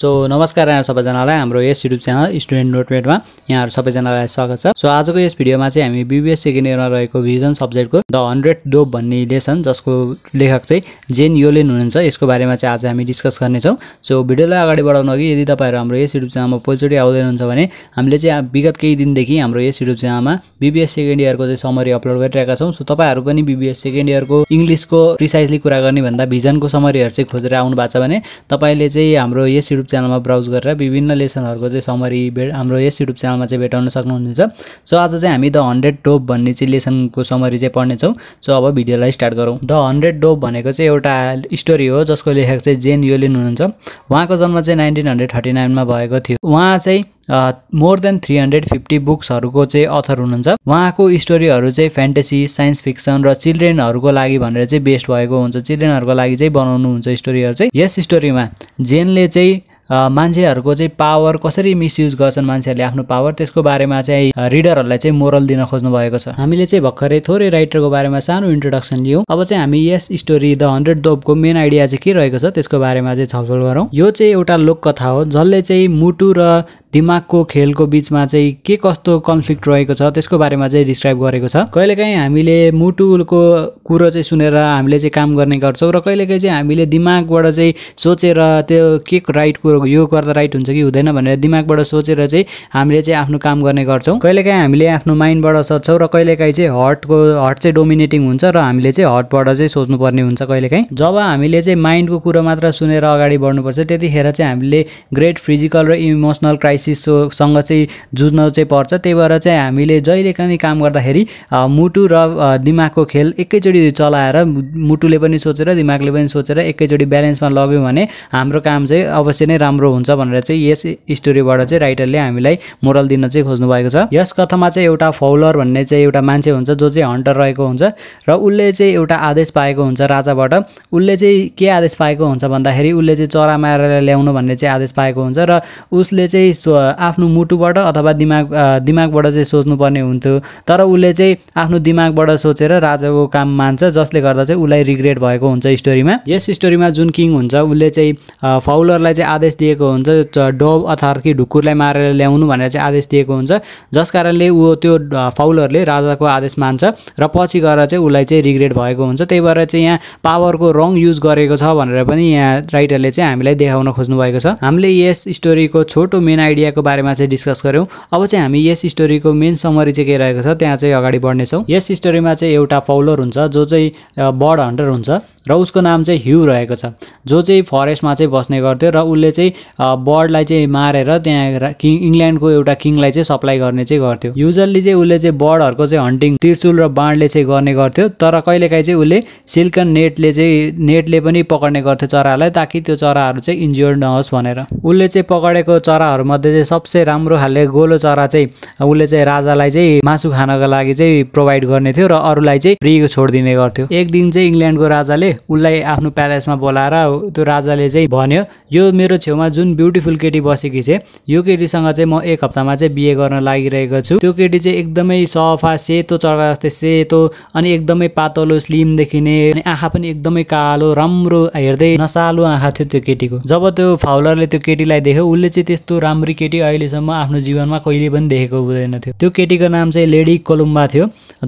so नमस्कार यहाँ सबैजनालाई हाम्रो यस युट्युब च्यानल स्टुडेन्ट नोटमेटमा यहाँहरू सबैजनालाई स्वागत छ सो आजको यस भिडियोमा चाहिँ हामी बिबिएस सेकेन्ड इयरमा रहेको भिजन सब्जेक्टको द हन्ड्रेड डोप भन्ने लेसन जसको लेखक चाहिँ जेन योलेन हुनुहुन्छ यसको बारेमा चाहिँ आज हामी डिस्कस गर्नेछौँ सो भिडियोलाई अगाडि बढाउनु अघि यदि तपाईँहरू हाम्रो यस युट्युब च्यानलमा पहिलोचोटि आउँदै हुनुहुन्छ भने हामीले चाहिँ विगत केही दिनदेखि हाम्रो यस युट्युब च्यानलमा बिबिएस सेकेन्ड इयरको चाहिँ समरी अपलोड गरिरहेका छौँ सो तपाईँहरू पनि बिबिएस सेकेन्ड इयरको इङ्ग्लिसको प्रिसाइजली कुरा गर्ने भन्दा भिजनको समरीहरू चाहिँ खोजेर आउनु भएको छ भने तपाईँले चाहिँ हाम्रो यस युट्युब च्यानलमा ब्राउज गरेर विभिन्न लेसनहरूको चाहिँ समरी भेट हाम्रो यस युट्युब च्यानलमा चाहिँ भेटाउन सक्नुहुनेछ सो आज चाहिँ हामी द हन्ड्रेड डोप भन्ने चाहिँ लेसनको समरी चाहिँ पढ्नेछौँ सो अब भिडियोलाई स्टार्ट गरौँ द हन्ड्रेड डोप भनेको चाहिँ एउटा स्टोरी हो जसको लेखक चाहिँ जेन योलिन हुनुहुन्छ उहाँको जन्म चाहिँ नाइन्टिन हन्ड्रेड थर्टी नाइनमा भएको थियो उहाँ चाहिँ more than three hundred fifty बुक्सहरूको चाहिँ अथर हुनुहुन्छ उहाँको स्टोरीहरू चाहिँ फ्यान्टेसी साइन्स फिक्सन र चिल्ड्रेनहरूको लागि भनेर चाहिँ बेस्ट भएको हुन्छ चिल्ड्रेनहरूको लागि चाहिँ बनाउनुहुन्छ स्टोरीहरू चाहिँ यस स्टोरीमा जेनले चाहिँ मान्छेहरूको चाहिँ पावर कसरी मिसयुज गर्छन् मान्छेहरूले आफ्नो पावर त्यसको बारेमा चाहिँ रिडरहरूलाई चाहिँ मोरल दिन खोज्नु भएको छ हामीले चाहिँ भर्खरै थोरै राइटरको बारेमा सानो इन्ट्रोडक्सन लियौँ अब चाहिँ हामी यस स्टोरी द हन्ड्रेड डोबको मेन आइडिया चाहिँ के रहेको छ त्यसको बारेमा चाहिँ छलफल गरौँ यो चाहिँ एउटा लोककथा हो जसले चाहिँ मुटु र दिमागको खेलको बिचमा चाहिँ के कस्तो कन्फ्लिक्ट रहेको छ त्यसको बारेमा चाहिँ डिस्क्राइब गरेको छ कहिलेकाहीँ हामीले मुटुको कुरो चाहिँ सुनेर हामीले चाहिँ काम गर्ने गर्छौँ र कहिलेकाहीँ चाहिँ हामीले दिमागबाट चाहिँ सोचेर त्यो के राइट कुरो यो गर्दा राइट हुन्छ कि हुँदैन भनेर दिमागबाट सोचेर चाहिँ हामीले चाहिँ आफ्नो काम गर्ने गर्छौँ कहिलेकाहीँ हामीले आफ्नो माइन्डबाट सोध्छौँ र कहिलेकाहीँ चाहिँ हटको हट चाहिँ डोमिनेटिङ हुन्छ र हामीले चाहिँ हटबाट चाहिँ सोच्नुपर्ने हुन्छ कहिलेकाहीँ जब हामीले चाहिँ माइन्डको कुरो मात्र सुनेर अगाडि बढ्नुपर्छ त्यतिखेर चाहिँ हामीले ग्रेट फिजिकल र इमोसनल क्राइसिससँग चाहिँ जुझ्न चाहिँ पर्छ त्यही भएर चाहिँ हामीले जहिले पनि काम गर्दाखेरि मुटु र दिमागको खेल एकैचोटि चलाएर मुटुले पनि सोचेर दिमागले पनि सोचेर एकैचोटि ब्यालेन्समा लग्यौँ भने हाम्रो काम चाहिँ अवश्य नै राम्रो राम्रो हुन्छ भनेर चाहिँ यस स्टोरीबाट चाहिँ राइटरले हामीलाई मोरल दिन चाहिँ खोज्नु भएको छ यस कथामा चाहिँ एउटा फौलर भन्ने चाहिँ एउटा मान्छे हुन्छ जो चाहिँ हन्टर रहेको हुन्छ र उसले चाहिँ एउटा आदेश पाएको हुन्छ राजाबाट उसले चाहिँ के आदेश पाएको हुन्छ भन्दाखेरि उसले चाहिँ चरा मारेर ल्याउनु भन्ने चाहिँ आदेश पाएको हुन्छ र उसले चाहिँ आफ्नो मुटुबाट अथवा दिमाग दिमागबाट चाहिँ सोच्नुपर्ने हुन्थ्यो तर उसले चाहिँ आफ्नो दिमागबाट सोचेर राजाको काम मान्छ जसले गर्दा चाहिँ उसलाई रिग्रेट भएको हुन्छ स्टोरीमा यस स्टोरीमा जुन किङ हुन्छ उसले चाहिँ फाउलरलाई चाहिँ आदेश आदेश दिएको हुन्छ डब अथवा कि ढुकुरलाई मारेर ल्याउनु भनेर चाहिँ आदेश दिएको हुन्छ जस कारणले ऊ त्यो फाउलहरूले राजाको आदेश मान्छ र पछि गएर चाहिँ उसलाई चाहिँ रिग्रेट भएको हुन्छ त्यही भएर चाहिँ यहाँ पावरको रङ युज गरेको छ भनेर पनि यहाँ राइटरले चाहिँ हामीलाई देखाउन खोज्नु भएको छ हामीले यस स्टोरीको छोटो मेन आइडियाको बारेमा चाहिँ डिस्कस गऱ्यौँ अब चाहिँ हामी यस स्टोरीको मेन समरी चाहिँ के रहेको छ त्यहाँ चाहिँ अगाडि बढ्नेछौँ यस स्टोरीमा चाहिँ एउटा फाउलर हुन्छ जो चाहिँ बर्ड हन्टर हुन्छ र उसको नाम चाहिँ ह्यु रहेको छ जो चाहिँ फरेस्टमा चाहिँ बस्ने गर्थ्यो र उसले चाहिँ बर्डलाई चाहिँ मारेर त्यहाँ किङ इङ्ल्यान्डको एउटा किङलाई चाहिँ सप्लाई गर्ने चाहिँ गर्थ्यो युजल्ली चाहिँ उसले चाहिँ बर्डहरूको चाहिँ हन्टिङ त्रिशुल र बाँडले चाहिँ गर्ने गर्थ्यो तर कहिलेकाहीँ चाहिँ उसले सिल्कन नेटले चाहिँ नेटले पनि पक्रने गर्थ्यो चराहरूलाई ताकि त्यो चराहरू चाहिँ इन्ज्युर्ड नहोस् भनेर उसले चाहिँ पक्रेको चराहरूमध्ये चाहिँ सबसे राम्रो खाले गोलो चरा चाहिँ उसले चाहिँ राजालाई चाहिँ मासु खानको लागि चाहिँ प्रोभाइड गर्ने थियो र अरूलाई चाहिँ फ्री छोडिदिने गर्थ्यो एक दिन चाहिँ इङ्ल्यान्डको राजाले उसलाई आफ्नो प्यालेसमा बोलाएर त्यो राजाले चाहिँ भन्यो यो मेरो छेउमा जुन ब्युटिफुल केटी बसेकी छ यो केटीसँग चाहिँ म एक हप्तामा चाहिँ बिहे गर्न लागिरहेको छु त्यो केटी चाहिँ एकदमै सफा सेतो चरा जस्तै सेतो अनि एकदमै पातलो स्लिम देखिने अनि आँखा पनि एकदमै कालो राम्रो हेर्दै नसालो आँखा थियो त्यो केटीको जब त्यो फाउलरले त्यो केटीलाई देख्यो उसले चाहिँ त्यस्तो राम्री केटी अहिलेसम्म आफ्नो जीवनमा कहिले पनि देखेको हुँदैन थियो त्यो केटीको नाम चाहिँ लेडी कोलुम्बा थियो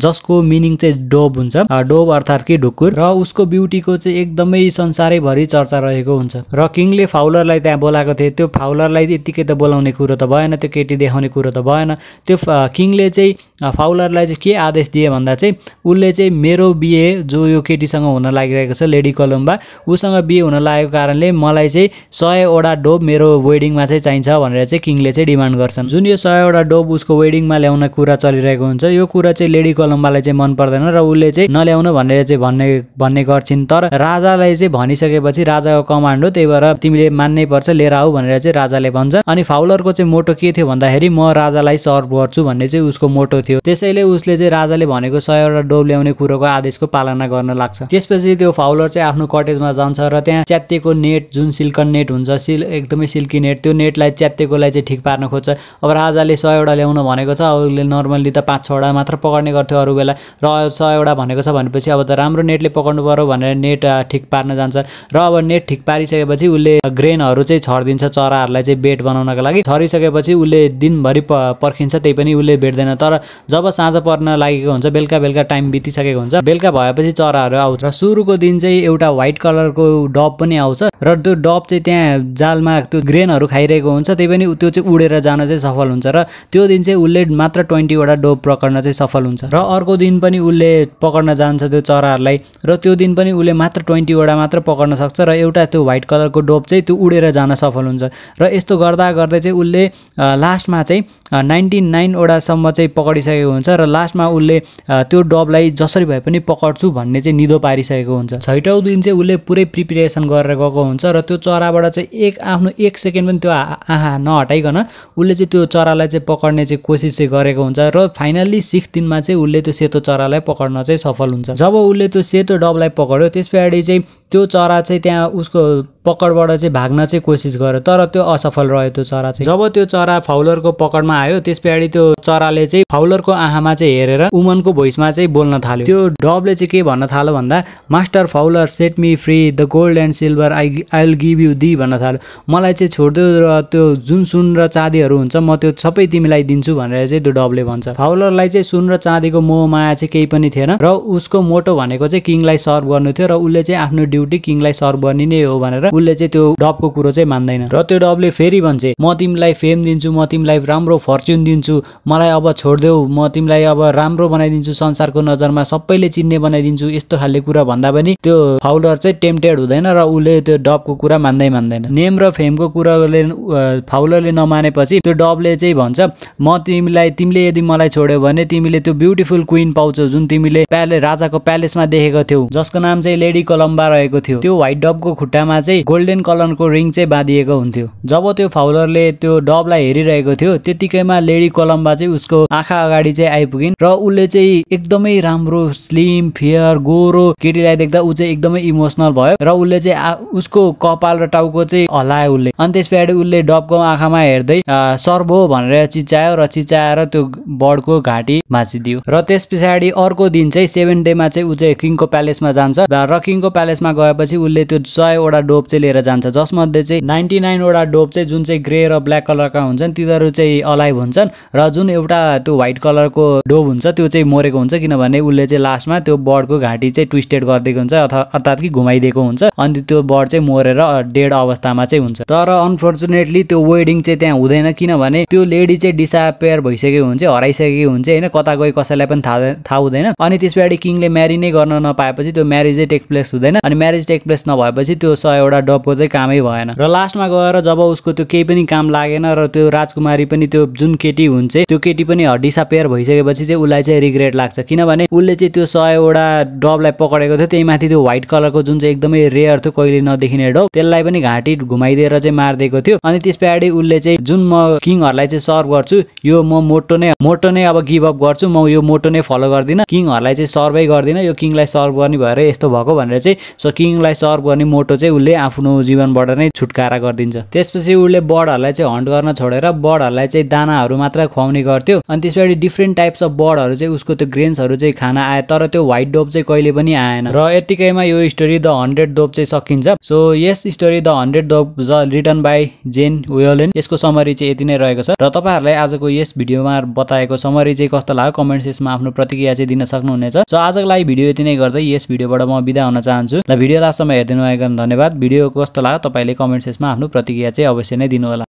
जसको मिनिङ चाहिँ डोब हुन्छ डोब अर्थात् कि ढुकुर र उसको ब्युटी ड्युटीको चाहिँ एकदमै संसारैभरि चर्चा रहेको हुन्छ र किङले फाउलरलाई त्यहाँ बोलाएको थिए त्यो फाउलरलाई यत्तिकै त बोलाउने कुरो त भएन त्यो केटी देखाउने कुरो त भएन त्यो किङले चाहिँ फाउलरलाई चाहिँ के आदेश दिए भन्दा चाहिँ उसले चाहिँ मेरो बिहे जो यो केटीसँग हुन लागिरहेको छ लेडी कलम्बा उसँग बिहे हुन लागेको कारणले मलाई चाहिँ सयवटा डोब मेरो वेडिङमा चाहिँ चाहिन्छ भनेर चाहिँ किङले चाहिँ डिमान्ड गर्छन् जुन यो सयवटा डोब उसको वेडिङमा ल्याउने कुरा चलिरहेको हुन्छ यो कुरा चाहिँ लेडी कलम्बालाई चाहिँ मन पर्दैन र उसले चाहिँ नल्याउनु भनेर चाहिँ भन्ने भन्ने गर्छिन् तर राजालाई चाहिँ भनिसकेपछि राजाको कमान्ड हो त्यही भएर तिमीले मान्नै पर्छ लिएर आऊ भनेर चाहिँ राजाले भन्छ अनि फाउलरको चाहिँ मोटो के थियो भन्दाखेरि म राजालाई सर्भ गर्छु भन्ने चाहिँ उसको मोटो थियो त्यसैले उसले चाहिँ राजाले भनेको सयवटा डोब ल्याउने कुरोको आदेशको पालना गर्न लाग्छ त्यसपछि त्यो फाउलर चाहिँ आफ्नो कटेजमा जान्छ र त्यहाँ च्यातिएको नेट जुन सिल्कन नेट हुन्छ सिल एकदमै सिल्की नेट त्यो नेटलाई च्यातिएकोलाई चाहिँ ठिक पार्न खोज्छ अब राजाले सयवटा ल्याउन भनेको छ उसले नर्मल्ली त पाँच छवटा मात्र पक्रने गर्थ्यो अरू बेला र सयवटा भनेको छ भनेपछि अब त राम्रो नेटले पक्राउनु पऱ्यो भनेर नेट ठिक पार्न जान्छ र अब नेट ठिक पारिसकेपछि उसले ग्रेनहरू चाहिँ छरिदिन्छ चराहरूलाई चाहिँ बेट बनाउनको लागि छरिसकेपछि उसले दिनभरि प पर्खिन्छ त्यही पनि उसले भेट्दैन तर जब साँझ पर्न लागेको हुन्छ बेलुका बेलुका टाइम बितिसकेको हुन्छ बेलुका भएपछि चराहरू आउँछ सुरुको दिन चाहिँ एउटा व्हाइट कलरको डब पनि आउँछ र त्यो डब चाहिँ त्यहाँ जालमा त्यो ग्रेनहरू खाइरहेको हुन्छ त्यही पनि त्यो चाहिँ उडेर जान चाहिँ सफल हुन्छ र त्यो दिन चाहिँ उसले मात्र ट्वेन्टीवटा डोब पक्रन चाहिँ सफल हुन्छ र अर्को दिन पनि उसले पक्रन जान्छ त्यो चराहरूलाई र त्यो दिन पनि उसले मात्र ट्वेन्टीवटा मात्र पक्र्न सक्छ र एउटा त्यो व्हाइट कलरको डोप चाहिँ त्यो उडेर जान सफल हुन्छ र यस्तो गर्दा गर्दै चाहिँ उसले लास्टमा चाहिँ नाइन्टी नाइनवटासम्म चाहिँ पक्रिसकेको हुन्छ र लास्टमा उसले त्यो डबलाई जसरी भए पनि पकड्छु भन्ने चाहिँ निदो पारिसकेको हुन्छ छैटौँ दिन चाहिँ उसले पुरै प्रिपेरेसन गरेर गएको हुन्छ र त्यो चराबाट चाहिँ एक आफ्नो एक सेकेन्ड पनि त्यो आहा नहटाइकन उसले चाहिँ त्यो चरालाई चाहिँ पकड्ने चाहिँ कोसिस चाहिँ गरेको हुन्छ र फाइनल्ली सिक्स दिनमा चाहिँ उसले त्यो सेतो चरालाई पकड्न चाहिँ सफल हुन्छ जब उसले त्यो सेतो डबलाई पकड्यो त्यस पछाडि चाहिँ त्यो चरा चाहिँ त्यहाँ उसको पकडबाट चाहिँ भाग्न चाहिँ कोसिस गर्यो तर त्यो असफल रह्यो त्यो चरा चाहिँ जब त्यो चरा फाउलरको पकडमा आयो त्यस पछाडि त्यो चराले चाहिँ फाउलरको आँखामा चाहिँ हेरेर उमनको भोइसमा चाहिँ बोल्न थाल्यो त्यो डबले चाहिँ के भन्न थाल्यो भन्दा master Fowler set me free the gold and silver I I will give you the भन्न थाल्यो मलाई चाहिँ छोडिदियो र त्यो जुन सुन र चाँदीहरू हुन्छ म त्यो सबै तिमीलाई दिन्छु भनेर चाहिँ त्यो डबले भन्छ फाउलरलाई चाहिँ सुन र चाँदीको मोह माया चाहिँ केही पनि थिएन र उसको मोटो भनेको चाहिँ किङलाई सर्भ गर्नु थियो र उसले चाहिँ आफ्नो ड्युटी किङलाई सर्भ गर्ने नै हो भनेर उसले चाहिँ त्यो डबको कुरो चाहिँ मान्दैन र त्यो डबले फेरि भन्छ म तिमीलाई फेम दिन्छु म तिमीलाई राम्रो फर्च्युन दिन्छु मलाई अब छोडिदेऊ म तिमीलाई अब राम्रो बनाइदिन्छु संसारको नजरमा सबैले चिन्ने बनाइदिन्छु यस्तो खाले कुरा भन्दा पनि त्यो फाउलर चाहिँ टेम्पटेड हुँदैन र उसले त्यो डबको कुरा मान्दै मान्दैन नेम र फेमको कुराले फाउलरले नमानेपछि त्यो डबले चाहिँ भन्छ म तिमीलाई तिमीले यदि मलाई छोड्यो भने तिमीले त्यो ब्युटिफुल क्विन पाउँछौ जुन तिमीले प्याले राजाको प्यालेसमा देखेको थियौ जसको नाम चाहिँ लेडी कलम्बा रहेको थियो त्यो व्हाइट डबको खुट्टामा चाहिँ गोल्डेन कलरको रिङ चाहिँ बाँधिएको हुन्थ्यो जब त्यो फाउलरले त्यो डबलाई हेरिरहेको थियो त्यतिकैमा लेडी कोलम्बा चाहिँ उसको आँखा अगाडि चाहिँ आइपुगिन् र उसले चाहिँ एकदमै राम्रो स्लिम फियर गोरो केटीलाई देख्दा ऊ चाहिँ एकदमै इमोसनल भयो र उसले चाहिँ उसको कपाल र टाउको चाहिँ हल्लायो उसले अनि त्यस पछाडि उसले डबको आँखामा हेर्दै सर्भो भनेर चिच्यायो र चिच्याएर त्यो बर्डको घाँटी भाँचिदियो र त्यस पछाडि अर्को दिन चाहिँ सेभेन डेमा चाहिँ ऊ चाहिँ किङको प्यालेसमा जान्छ र किङको प्यालेसमा गएपछि उसले त्यो सयवटा डोप चाहिँ लिएर जान्छ जसमध्ये चाहिँ नाइन्टी नाइनवटा डोप चाहिँ जुन चाहिँ ग्रे र ब्ल्याक कलरका हुन्छन् तिनीहरू चाहिँ अलाइभ हुन्छन् र जुन एउटा त्यो व्हाइट कलरको डोप हुन्छ त्यो चाहिँ मरेको हुन्छ किनभने उसले चाहिँ लास्टमा त्यो बर्डको घाँटी चाहिँ ट्विस्टेड गरिदिएको हुन्छ अथवा अर्थात् कि घुमाइदिएको हुन्छ अनि त्यो बर्ड चाहिँ मरेर डेड अवस्थामा चाहिँ हुन्छ तर अनफोर्चुनेटली त्यो वेडिङ चाहिँ त्यहाँ हुँदैन किनभने त्यो लेडी चाहिँ डिसएपेयर भइसकेको हुन्छ हराइसकेको हुन्छ होइन कता गए कसैलाई पनि थाहा थाहा हुँदैन अनि त्यस पछाडि किङले म्यारी नै गर्न नपाएपछि त्यो म्यारिजै टेक प्लेस हुँदैन अनि म्यारिज टेक प्लेस नभएपछि त्यो सयवटा डपको चाहिँ कामै भएन र लास्टमा गएर जब उसको त्यो केही पनि काम लागेन र त्यो राजकुमारी पनि त्यो जुन केटी हुन्छ त्यो केटी पनि डिसापेयर भइसकेपछि चाहिँ उसलाई चाहिँ रिग्रेट लाग्छ किनभने उसले चाहिँ त्यो सयवटा डबलाई पक्रेको थियो त्यही माथि त्यो व्हाइट कलरको जुन चाहिँ एकदमै रेयर थियो कहिले नदेखिने डब त्यसलाई पनि घाँटी घुमाइदिएर चाहिँ मारिदिएको थियो अनि त्यस पछाडि उसले चाहिँ जुन म किङहरूलाई चाहिँ सर्भ गर्छु यो म मोटो नै मोटो नै अब गिभ अप गर्छु म यो मोटो नै फलो गर्दिनँ किङहरूलाई चाहिँ सर्भै गर्दिनँ यो किङलाई सर्भ गर्ने भएर यस्तो भएको भनेर चाहिँ सो किङलाई सर्भ गर्ने मोटो चाहिँ उसले आफ्नो जीवनबाट नै छुटकारा गरिदिन्छ त्यसपछि उसले बर्डहरूलाई चाहिँ हन्ट गर्न छोडेर बर्डहरूलाई चाहिँ दानाहरू मात्र खुवाउने गर्थ्यो अनि त्यस पछाडि डिफ्रेन्ट टाइप्स अफ बर्डहरू चाहिँ उसको त्यो ग्रेन्सहरू चाहिँ खान आयो तर त्यो व्हाइट डोप चाहिँ कहिले पनि आएन र यतिकैमा यो स्टोरी द हन्ड्रेड डोप चाहिँ सकिन्छ सो यस स्टोरी द हन्ड्रेड डोप ज रिटर्न बाई जेन वेलेन यसको समरी चाहिँ यति नै रहेको छ र तपाईँहरूलाई आजको यस भिडियोमा बताएको समरी चाहिँ कस्तो लाग्यो कमेन्ट सेक्समा आफ्नो प्रतिक्रिया चाहिँ दिन सक्नुहुनेछ सो आजको लागि भिडियो यति नै गर्दै यस भिडियोबाट म बिदा हुन चाहन्छु र भिडियो लास्टसम्म हेरिदिनु भएको धन्यवाद भिडियो भिडियो कस्तो लाग्यो तपाईँले कमेन्ट सेक्समा आफ्नो प्रतिक्रिया चाहिँ अवश्य नै दिनुहोला